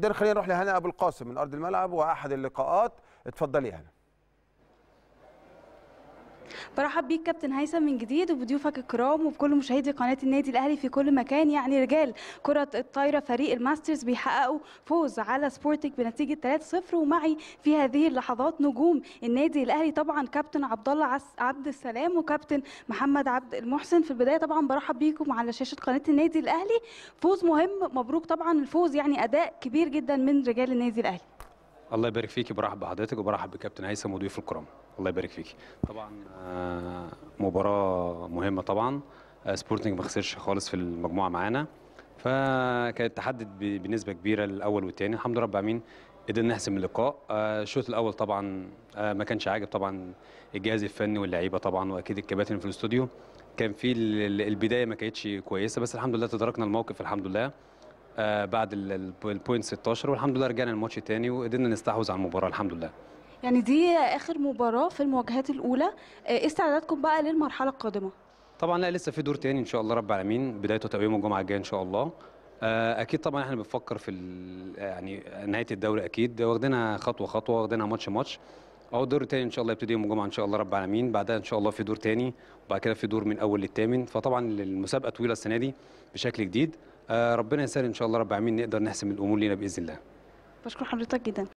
خلينا نروح لهنا ابو القاسم من ارض الملعب واحد اللقاءات اتفضلي هنا برحب بيك كابتن هيثم من جديد وبضيوفك الكرام وبكل مشاهدي قناه النادي الاهلي في كل مكان يعني رجال كره الطايره فريق الماسترز بيحققوا فوز على سبورتك بنتيجه 3-0 ومعي في هذه اللحظات نجوم النادي الاهلي طبعا كابتن عبد الله عبد السلام وكابتن محمد عبد المحسن في البدايه طبعا برحب بيكم على شاشه قناه النادي الاهلي فوز مهم مبروك طبعا الفوز يعني اداء كبير جدا من رجال النادي الاهلي الله يبارك فيك برحب بحضرتك وبرحب بكابتن هيثم وضيوف الكرام الله يبارك فيك طبعا آه، مباراه مهمه طبعا آه، سبورتنج ما خسرش خالص في المجموعه معانا فكانت تحدد بنسبه كبيره الاول والثاني الحمد لله رب العالمين قدرنا نحسم اللقاء آه، الشوط الاول طبعا ما كانش عاجب طبعا الجهاز الفني واللعيبه طبعا واكيد الكباتن في الاستوديو كان في البدايه ما كانتش كويسه بس الحمد لله تداركنا الموقف الحمد لله بعد البوينت 16 والحمد لله رجعنا الماتش تاني وقدرنا نستحوذ على المباراه الحمد لله يعني دي اخر مباراه في المواجهات الاولى ايه استعداداتكم بقى للمرحله القادمه طبعا لا لسه في دور تاني ان شاء الله رب العالمين بدايته يوم الجمعه الجايه ان شاء الله آه، اكيد طبعا احنا بنفكر في يعني نهايه الدوري اكيد واخدينها خطوه خطوه واخدينها ماتش ماتش اهو الدور التاني ان شاء الله يبتدي يوم الجمعه ان شاء الله رب العالمين بعدها ان شاء الله في دور تاني وبعد كده في دور من اول للثامن فطبعا المسابقه طويله السنه دي بشكل جديد آه، ربنا يسهل ان شاء الله رب العالمين نقدر نحسم الامور لينا باذن الله بشكر حضرتك جدا